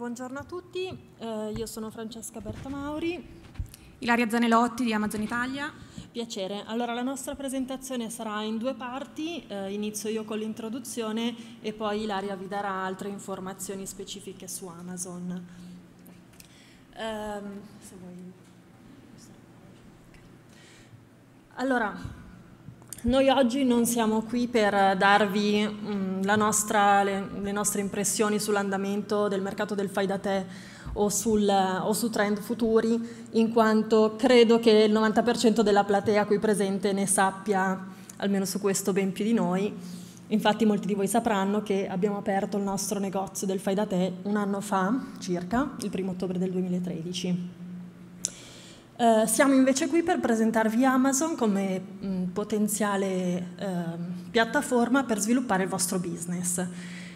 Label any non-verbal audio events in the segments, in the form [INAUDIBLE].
Buongiorno a tutti, eh, io sono Francesca Bertomauri. Ilaria Zanelotti di Amazon Italia. Piacere, allora la nostra presentazione sarà in due parti, eh, inizio io con l'introduzione e poi Ilaria vi darà altre informazioni specifiche su Amazon. Um, allora, noi oggi non siamo qui per darvi mh, mm, nostra, le, le, nostre impressioni sull'andamento del mercato del fai da te o, sul, o su trend futuri, in quanto credo che il 90% della platea qui presente ne sappia, almeno su questo, ben più di noi. Infatti molti di voi sapranno che abbiamo aperto il nostro negozio del fai da te un anno fa circa, il primo ottobre del 2013. Eh, siamo invece qui per presentarvi Amazon come mh, mm, potenziale uh, piattaforma per sviluppare il vostro business,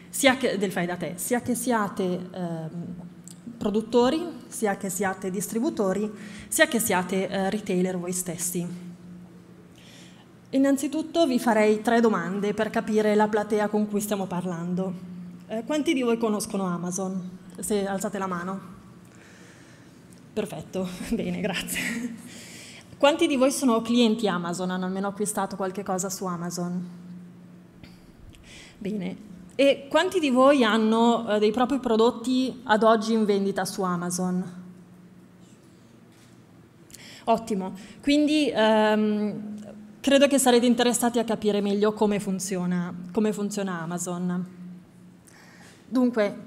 sia che, del fai da te, sia che siate uh, produttori, sia che siate distributori, sia che siate eh, retailer voi stessi. Innanzitutto vi farei tre domande per capire la platea con cui stiamo parlando. Eh, quanti di voi conoscono Amazon? Se alzate la mano. Perfetto, [LAUGHS] bene, grazie. Quanti di voi sono clienti Amazon, hanno almeno acquistato qualche cosa su Amazon? Bene. E quanti di voi hanno eh, dei propri prodotti ad oggi in vendita su Amazon? Ottimo, quindi ehm, credo che sarete interessati a capire meglio come funziona, come funziona Amazon. Dunque,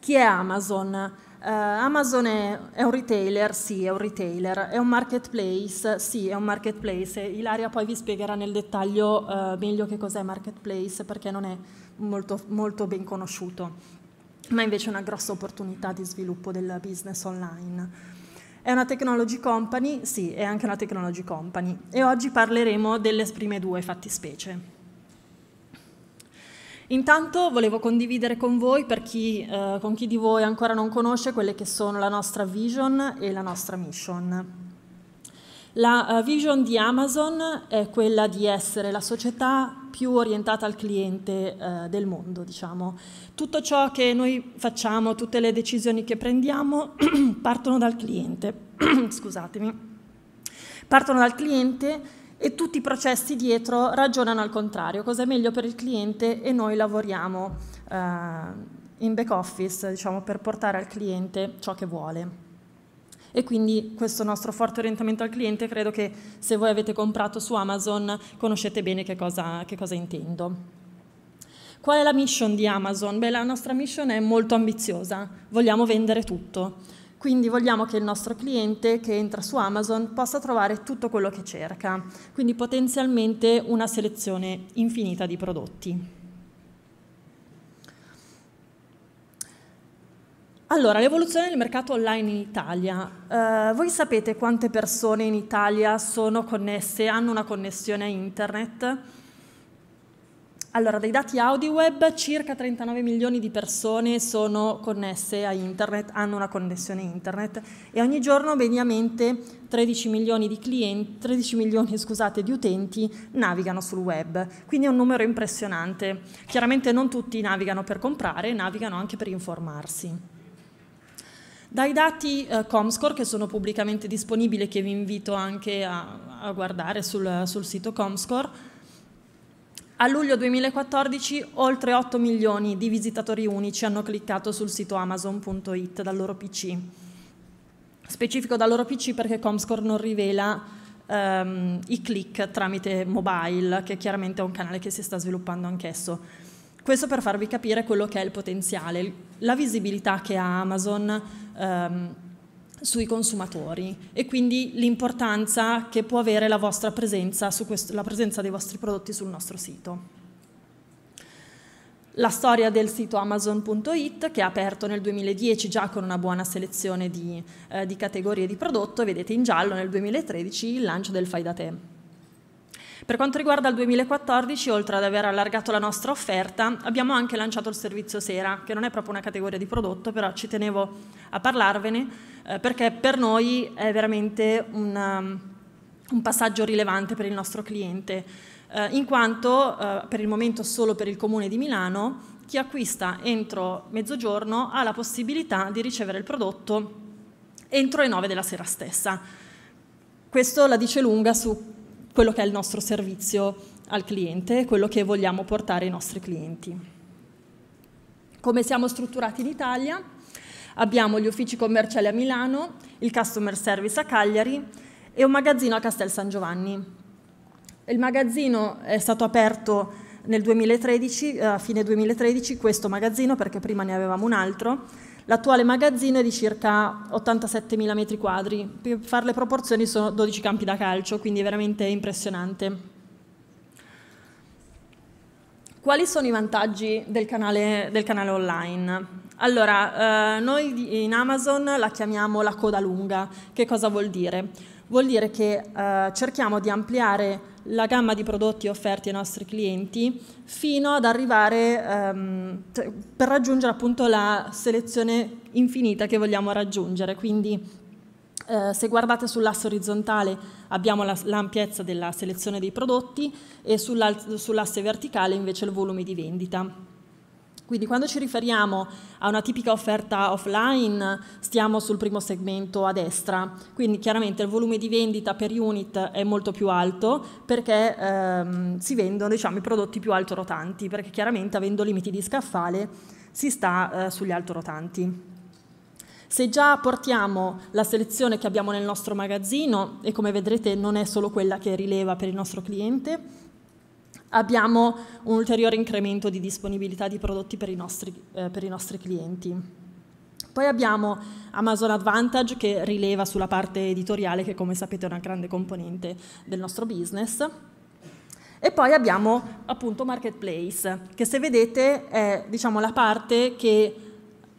chi è Amazon? Uh, Amazon è, è, un retailer, sì, è un retailer, è un marketplace, sì, è un marketplace. Ilaria poi vi spiegherà nel dettaglio uh, meglio che cos'è marketplace perché non è molto, molto ben conosciuto, ma invece è una grossa opportunità di sviluppo del business online. È una technology company? Sì, è anche una technology company. E oggi parleremo delle prime due fattispecie. Intanto volevo condividere con voi, per chi, eh, con chi di voi ancora non conosce, quelle che sono la nostra vision e la nostra mission. La eh, vision di Amazon è quella di essere la società più orientata al cliente eh, del mondo, diciamo. Tutto ciò che noi facciamo, tutte le decisioni che prendiamo [CLEARS THROAT] partono dal cliente. [CLEARS THROAT] Scusatemi. Partono dal cliente e tutti i processi dietro ragionano al contrario, cosa è meglio per il cliente e noi lavoriamo eh, in back office diciamo, per portare al cliente ciò che vuole. E quindi questo nostro forte orientamento al cliente credo che se voi avete comprato su Amazon conoscete bene che cosa, che cosa intendo. Qual è la mission di Amazon? Beh, la nostra mission è molto ambiziosa, vogliamo vendere tutto. Quindi vogliamo che il nostro cliente che entra su Amazon possa trovare tutto quello che cerca, quindi potenzialmente una selezione infinita di prodotti. Allora, l'evoluzione del mercato online in Italia. Eh, voi sapete quante persone in Italia sono connesse, hanno una connessione a internet? Allora, dai dati AudiWeb circa 39 milioni di persone sono connesse a internet, hanno una connessione internet e ogni giorno mediamente 13 milioni di, clienti, 13 milioni, scusate, di utenti navigano sul web, quindi è un numero impressionante. Chiaramente non tutti navigano per comprare, navigano anche per informarsi. Dai dati eh, Comscore che sono pubblicamente disponibili e che vi invito anche a, a guardare sul, sul sito Comscore, a luglio 2014 oltre 8 milioni di visitatori unici hanno cliccato sul sito amazon.it dal loro PC. Specifico dal loro PC perché Comscore non rivela ehm, i click tramite mobile, che chiaramente è un canale che si sta sviluppando anch'esso. Questo per farvi capire quello che è il potenziale, la visibilità che ha Amazon ehm, sui consumatori e quindi l'importanza che può avere la vostra presenza, questo, la presenza dei vostri prodotti sul nostro sito. La storia del sito amazon.it che è aperto nel 2010 già con una buona selezione di, eh, di categorie di prodotto, vedete in giallo nel 2013 il lancio del fai da te. Per quanto riguarda il 2014, oltre ad aver allargato la nostra offerta, abbiamo anche lanciato il servizio sera, che non è proprio una categoria di prodotto, però ci tenevo a parlarvene, eh, perché per noi è veramente una, um, un passaggio rilevante per il nostro cliente, eh, in quanto eh, per il momento solo per il Comune di Milano chi acquista entro mezzogiorno ha la possibilità di ricevere il prodotto entro le 9 della sera stessa. Questo la dice lunga su quello che è il nostro servizio al cliente quello che vogliamo portare ai nostri clienti. Come siamo strutturati in Italia? Abbiamo gli uffici commerciali a Milano, il customer service a Cagliari e un magazzino a Castel San Giovanni. Il magazzino è stato aperto nel 2013, eh, a fine 2013, questo magazzino perché prima ne avevamo un altro, L'attuale magazzino è di circa 87.000 metri quadri, per fare le proporzioni sono 12 campi da calcio, quindi è veramente impressionante. Quali sono i vantaggi del canale, del canale online? Allora, eh, noi in Amazon la chiamiamo la coda lunga. Che cosa vuol dire? Vuol dire che eh, cerchiamo di ampliare la gamma di prodotti offerti ai nostri clienti fino ad arrivare ehm, per raggiungere appunto la selezione infinita che vogliamo raggiungere. Quindi eh, se guardate sull'asse orizzontale abbiamo l'ampiezza della selezione dei prodotti e sull'asse verticale invece il volume di vendita. Quindi quando ci riferiamo a una tipica offerta offline stiamo sul primo segmento a destra, quindi chiaramente il volume di vendita per unit è molto più alto perché ehm, si vendono diciamo, i prodotti più altorotanti, perché chiaramente avendo limiti di scaffale si sta eh, sugli altorotanti. Se già portiamo la selezione che abbiamo nel nostro magazzino, e come vedrete non è solo quella che rileva per il nostro cliente, abbiamo un ulteriore incremento di disponibilità di prodotti per i nostri, eh, per i nostri clienti. Poi abbiamo Amazon Advantage che rileva sulla parte editoriale che come sapete è una grande componente del nostro business. E poi abbiamo appunto Marketplace che se vedete è diciamo, la parte che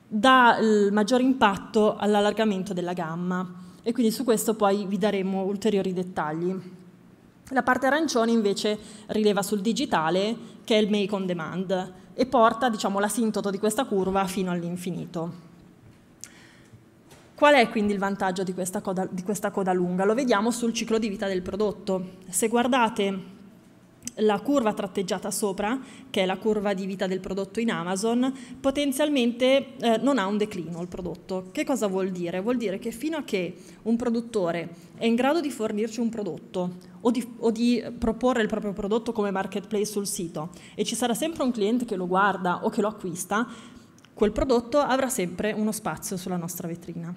dà il maggior impatto all'allargamento della gamma e quindi su questo poi vi daremo ulteriori dettagli. La parte arancione invece rileva sul digitale, che è il make on demand, e porta diciamo, l'asintoto di questa curva fino all'infinito. Qual è quindi il vantaggio di questa, coda, di questa coda lunga? Lo vediamo sul ciclo di vita del prodotto. Se guardate la curva tratteggiata sopra, che è la curva di vita del prodotto in Amazon, potenzialmente eh, non ha un declino il prodotto. Che cosa vuol dire? Vuol dire che fino a che un produttore è in grado di fornirci un prodotto o di, o di proporre il proprio prodotto come marketplace sul sito e ci sarà sempre un cliente che lo guarda o che lo acquista, quel prodotto avrà sempre uno spazio sulla nostra vetrina.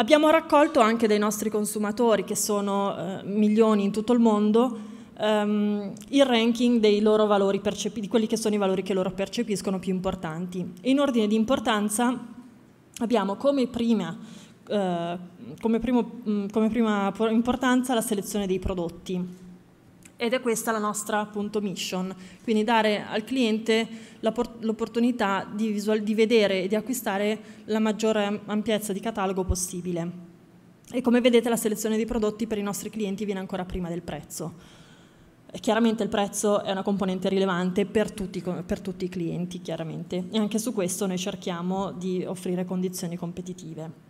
Abbiamo raccolto anche dai nostri consumatori, che sono eh, milioni in tutto il mondo, ehm, il ranking dei loro valori percepiti, di quelli che sono i valori che loro percepiscono più importanti. in ordine di importanza abbiamo come prima, eh, come primo, mm, come prima importanza la selezione dei prodotti ed è questa la nostra appunto mission, quindi dare al cliente l'opportunità di, di, vedere e di acquistare la maggiore ampiezza di catalogo possibile. E come vedete la selezione dei prodotti per i nostri clienti viene ancora prima del prezzo. chiaramente il prezzo è una componente rilevante per tutti, per tutti i clienti, chiaramente, e anche su questo noi cerchiamo di offrire condizioni competitive.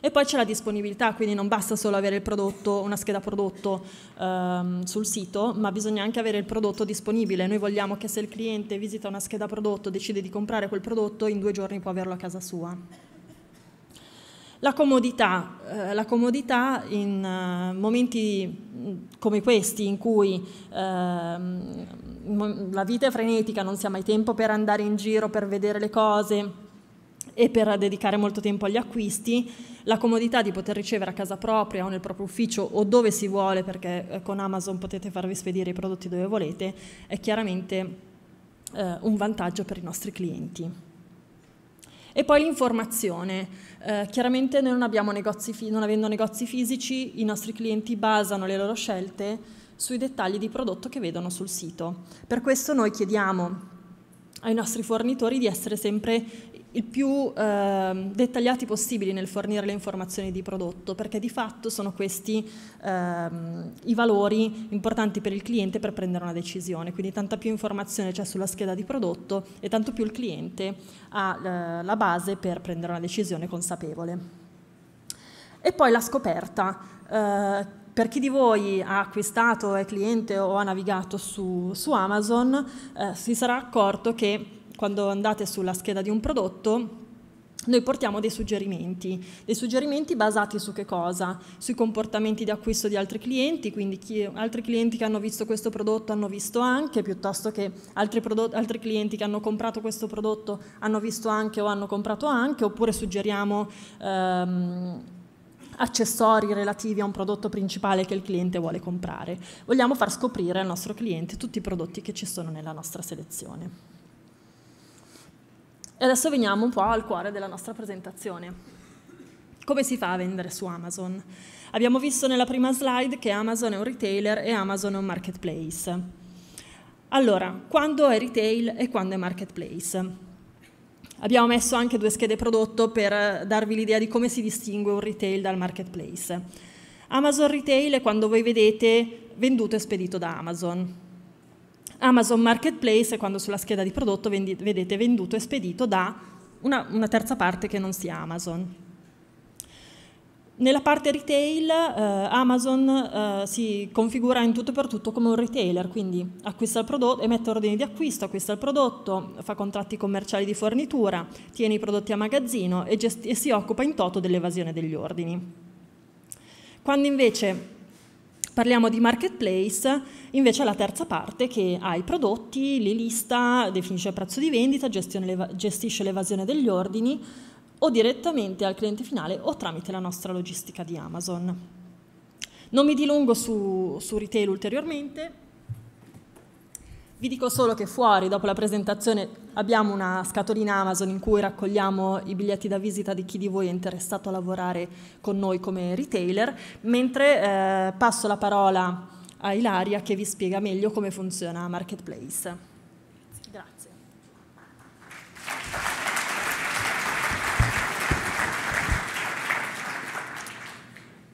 E poi c'è la disponibilità, quindi non basta solo avere il prodotto, una scheda prodotto ehm, sul sito, ma bisogna anche avere il prodotto disponibile. Noi vogliamo che se il cliente visita una scheda prodotto, decide di comprare quel prodotto, in due giorni può averlo a casa sua. La comodità, eh, la comodità in eh, momenti mm, come questi in cui eh, la vita è frenetica, non si ha mai tempo per andare in giro, per vedere le cose, e per dedicare molto tempo agli acquisti, la comodità di poter ricevere a casa propria o nel proprio ufficio o dove si vuole, perché eh, con Amazon potete farvi spedire i prodotti dove volete, è chiaramente eh, un vantaggio per i nostri clienti. E poi l'informazione. Eh, chiaramente noi non, abbiamo negozi, non avendo negozi fisici, i nostri clienti basano le loro scelte sui dettagli di prodotto che vedono sul sito. Per questo noi chiediamo ai nostri fornitori di essere sempre il più eh, dettagliati possibili nel fornire le informazioni di prodotto, perché di fatto sono questi eh, i valori importanti per il cliente per prendere una decisione. Quindi tanta più informazione c'è sulla scheda di prodotto e tanto più il cliente ha eh, la base per prendere una decisione consapevole. E poi la scoperta eh, per chi di voi ha acquistato, è cliente o ha navigato su, su Amazon, eh, si sarà accorto che quando andate sulla scheda di un prodotto, noi portiamo dei suggerimenti, dei suggerimenti basati su che cosa? Sui comportamenti di acquisto di altri clienti, quindi chi, altri clienti che hanno visto questo prodotto hanno visto anche, piuttosto che altri, prodotto, altri, clienti che hanno comprato questo prodotto hanno visto anche o hanno comprato anche, oppure suggeriamo... Ehm, accessori relativi a un prodotto principale che il cliente vuole comprare. Vogliamo far scoprire al nostro cliente tutti i prodotti che ci sono nella nostra selezione. E adesso veniamo un po' al cuore della nostra presentazione. Come si fa a vendere su Amazon? Abbiamo visto nella prima slide che Amazon è un retailer e Amazon è un marketplace. Allora, quando è retail e quando è marketplace? Abbiamo messo anche due schede prodotto per darvi l'idea di come si distingue un retail dal marketplace. Amazon Retail è quando voi vedete venduto e spedito da Amazon. Amazon Marketplace è quando sulla scheda di prodotto vedete venduto e spedito da una, una terza parte che non sia Amazon. Nella parte retail eh, Amazon eh, si configura in tutto e per tutto come un retailer, quindi acquista il prodotto, emette ordini di acquisto, acquista il prodotto, fa contratti commerciali di fornitura, tiene i prodotti a magazzino e, e si occupa in toto dell'evasione degli ordini. Quando invece parliamo di marketplace, invece è la terza parte che ha i prodotti, li lista, definisce il prezzo di vendita, gestisce l'evasione degli ordini, o direttamente al cliente finale o tramite la nostra logistica di Amazon. Non mi dilungo su, su retail ulteriormente, vi dico solo che fuori, dopo la presentazione, abbiamo una scatolina Amazon in cui raccogliamo i biglietti da visita di chi di voi è interessato a lavorare con noi come retailer, mentre eh, passo la parola a Ilaria che vi spiega meglio come funziona Marketplace.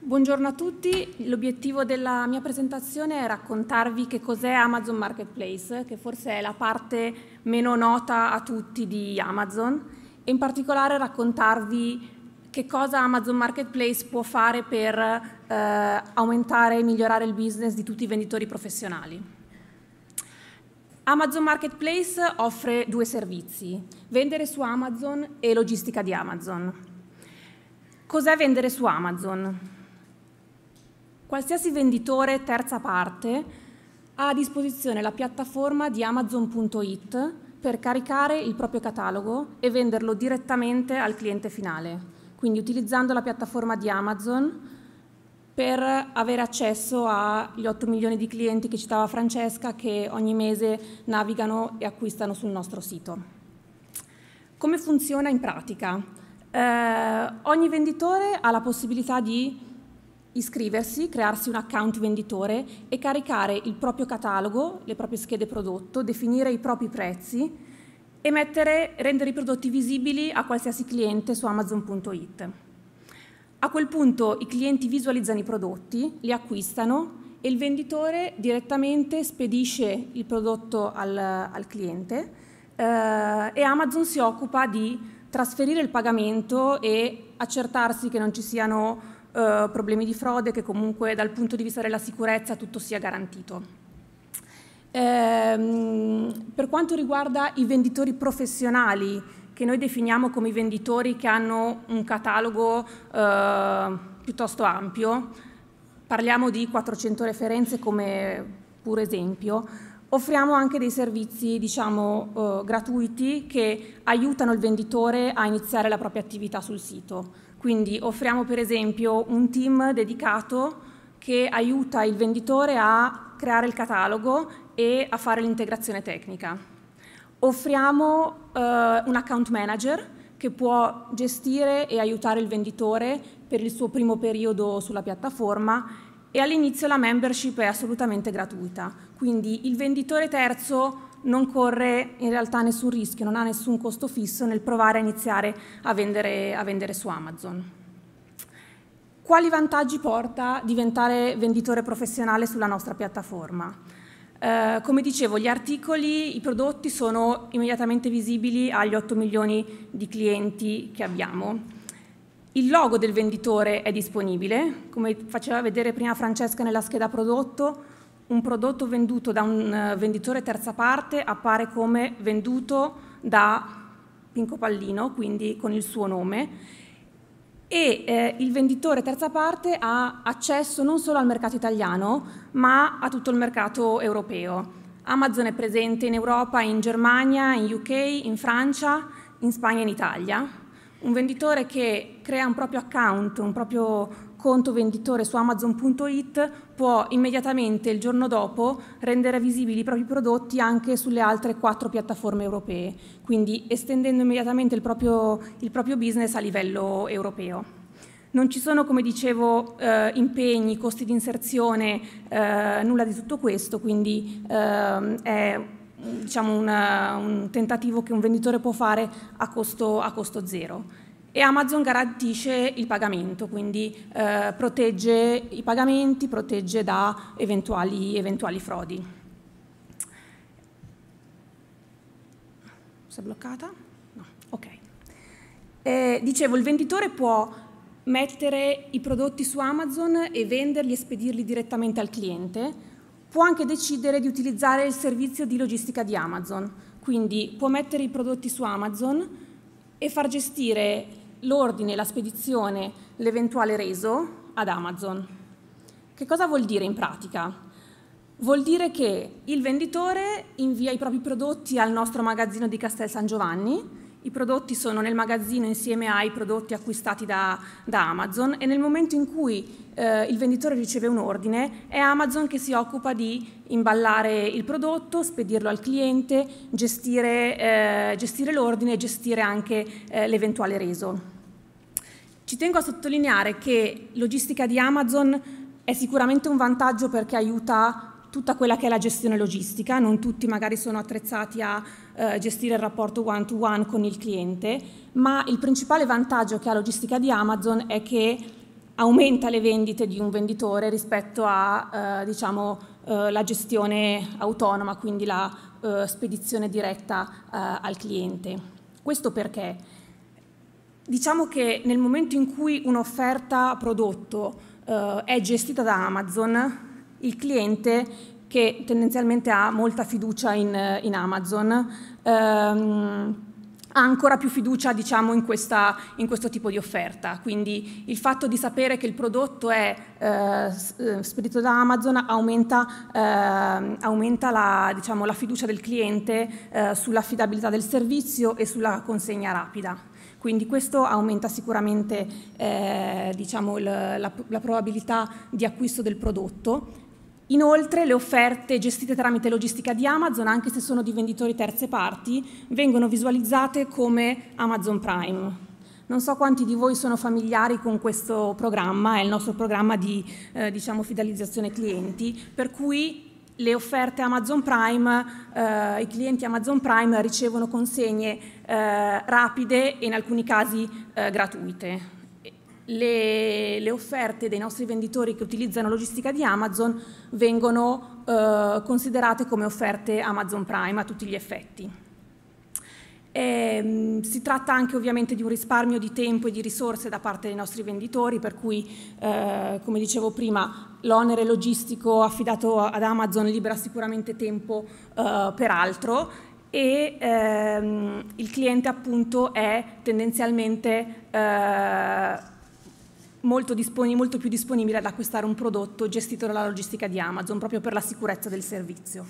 Buongiorno a tutti, l'obiettivo della mia presentazione è raccontarvi che cos'è Amazon Marketplace, che forse è la parte meno nota a tutti di Amazon, e in particolare raccontarvi che cosa Amazon Marketplace può fare per eh, aumentare e migliorare il business di tutti i venditori professionali. Amazon Marketplace offre due servizi, vendere su Amazon e logistica di Amazon. Cos'è vendere su Amazon? Qualsiasi venditore terza parte ha a disposizione la piattaforma di Amazon.it per caricare il proprio catalogo e venderlo direttamente al cliente finale, quindi utilizzando la piattaforma di Amazon per avere accesso agli 8 milioni di clienti che citava Francesca che ogni mese navigano e acquistano sul nostro sito. Come funziona in pratica? Eh, ogni venditore ha la possibilità di iscriversi, crearsi un account venditore e caricare il proprio catalogo, le proprie schede prodotto, definire i propri prezzi e mettere, rendere i prodotti visibili a qualsiasi cliente su amazon.it. A quel punto i clienti visualizzano i prodotti, li acquistano e il venditore direttamente spedisce il prodotto al, al cliente eh, e Amazon si occupa di trasferire il pagamento e accertarsi che non ci siano eh, problemi di frode, che comunque dal punto di vista della sicurezza tutto sia garantito. Ehm, per quanto riguarda i venditori professionali, che noi definiamo come i venditori che hanno un catalogo eh, piuttosto ampio, parliamo di 400 referenze come pur esempio, offriamo anche dei servizi diciamo, eh, gratuiti che aiutano il venditore a iniziare la propria attività sul sito. Quindi offriamo per esempio un team dedicato che aiuta il venditore a creare il catalogo e a fare l'integrazione tecnica. Offriamo eh, un account manager che può gestire e aiutare il venditore per il suo primo periodo sulla piattaforma e all'inizio la membership è assolutamente gratuita, quindi il venditore terzo non corre in realtà nessun rischio, non ha nessun costo fisso nel provare a iniziare a vendere, a vendere su Amazon. Quali vantaggi porta diventare venditore professionale sulla nostra piattaforma? Eh, come dicevo, gli articoli, i prodotti sono immediatamente visibili agli 8 milioni di clienti che abbiamo. Il logo del venditore è disponibile, come faceva vedere prima Francesca nella scheda prodotto, un prodotto venduto da un eh, venditore terza parte appare come venduto da Pinco Pallino, quindi con il suo nome, e eh, il venditore terza parte ha accesso non solo al mercato italiano, ma a tutto il mercato europeo. Amazon è presente in Europa, in Germania, in UK, in Francia, in Spagna e in Italia un venditore che crea un proprio account, un proprio conto venditore su amazon.it può immediatamente il giorno dopo rendere visibili i propri prodotti anche sulle altre quattro piattaforme europee, quindi estendendo immediatamente il proprio, il proprio business a livello europeo. Non ci sono, come dicevo, eh, impegni, costi di inserzione, eh, nulla di tutto questo, quindi eh, è diciamo una, un tentativo che un venditore può fare a costo, a costo zero e Amazon garantisce il pagamento, quindi eh, protegge i pagamenti, protegge da eventuali, eventuali frodi. Si è bloccata? No, ok. Eh, dicevo, il venditore può mettere i prodotti su Amazon e venderli e spedirli direttamente al cliente può anche decidere di utilizzare il servizio di logistica di Amazon, quindi può mettere i prodotti su Amazon e far gestire l'ordine, la spedizione, l'eventuale reso ad Amazon. Che cosa vuol dire in pratica? Vuol dire che il venditore invia i propri prodotti al nostro magazzino di Castel San Giovanni, i prodotti sono nel magazzino insieme ai prodotti acquistati da, da Amazon e nel momento in cui eh, il venditore riceve un ordine è Amazon che si occupa di imballare il prodotto, spedirlo al cliente, gestire, eh, gestire l'ordine e gestire anche eh, l'eventuale reso. Ci tengo a sottolineare che logistica di Amazon è sicuramente un vantaggio perché aiuta tutta quella che è la gestione logistica, non tutti magari sono attrezzati a eh, gestire il rapporto one to one con il cliente, ma il principale vantaggio che ha la logistica di Amazon è che aumenta le vendite di un venditore rispetto alla eh, diciamo, eh, gestione autonoma, quindi la eh, spedizione diretta eh, al cliente. Questo perché? Diciamo che nel momento in cui un'offerta prodotto eh, è gestita da Amazon, il cliente che tendenzialmente ha molta fiducia in, in Amazon, ehm, ha ancora più fiducia diciamo, in, questa, in, questo tipo di offerta. Quindi il fatto di sapere che il prodotto è eh, eh spedito da Amazon aumenta, eh, aumenta la, diciamo, la, fiducia del cliente eh, sull'affidabilità del servizio e sulla consegna rapida. Quindi questo aumenta sicuramente eh, diciamo, la, la probabilità di acquisto del prodotto Inoltre le offerte gestite tramite logistica di Amazon, anche se sono di venditori terze parti, vengono visualizzate come Amazon Prime. Non so quanti di voi sono familiari con questo programma, è il nostro programma di eh, diciamo, fidelizzazione clienti, per cui le offerte Amazon Prime, eh, i clienti Amazon Prime ricevono consegne eh, rapide e in alcuni casi eh, gratuite le, le, offerte dei nostri venditori che utilizzano logistica di Amazon vengono eh, considerate come offerte Amazon Prime a tutti gli effetti. E, ehm, si tratta anche ovviamente di un risparmio di tempo e di risorse da parte dei nostri venditori, per cui, eh, come dicevo prima, l'onere logistico affidato ad Amazon libera sicuramente tempo eh, per altro e ehm, il cliente appunto è tendenzialmente eh, molto, molto più disponibile ad acquistare un prodotto gestito dalla logistica di Amazon, proprio per la sicurezza del servizio.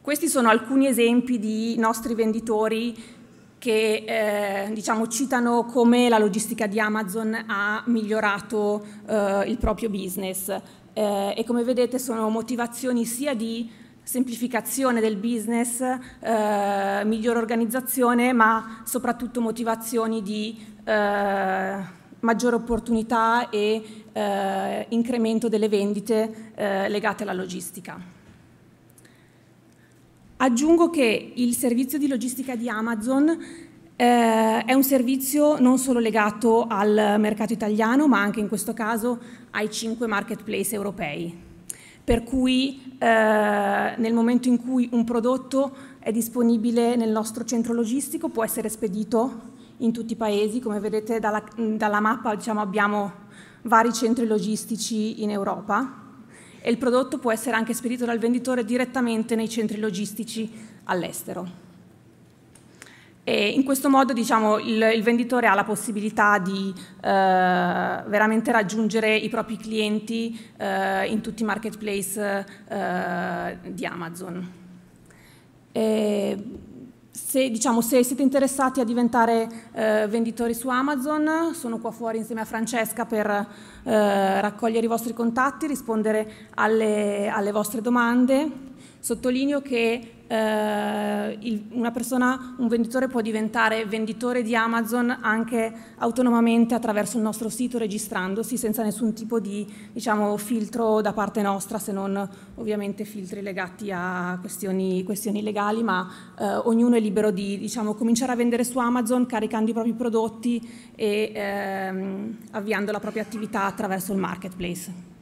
Questi sono alcuni esempi di nostri venditori che eh, diciamo, citano come la logistica di Amazon ha migliorato eh, il proprio business eh, e come vedete sono motivazioni sia di semplificazione del business, eh, migliore organizzazione, ma soprattutto motivazioni di eh, maggiore opportunità e eh, incremento delle vendite eh, legate alla logistica. Aggiungo che il servizio di logistica di Amazon eh, è un servizio non solo legato al mercato italiano, ma anche in questo caso ai cinque marketplace europei. Per cui eh, nel momento in cui un prodotto è disponibile nel nostro centro logistico può essere spedito in tutti i paesi. Come vedete dalla, dalla mappa diciamo, abbiamo vari centri logistici in Europa e il prodotto può essere anche spedito dal venditore direttamente nei centri logistici all'estero. E in questo modo diciamo, il, il, venditore ha la possibilità di eh, veramente raggiungere i propri clienti eh, in tutti i marketplace eh, di Amazon. E se, diciamo, se, siete interessati a diventare eh, venditori su Amazon, sono qua fuori insieme a Francesca per eh, raccogliere i vostri contatti, rispondere alle, alle vostre domande. Sottolineo che eh, il, una persona, un venditore può diventare venditore di Amazon anche autonomamente attraverso il nostro sito registrandosi senza nessun tipo di diciamo, filtro da parte nostra se non ovviamente filtri legati a questioni, questioni legali ma eh, ognuno è libero di diciamo, cominciare a vendere su Amazon caricando i propri prodotti e ehm, avviando la propria attività attraverso il marketplace.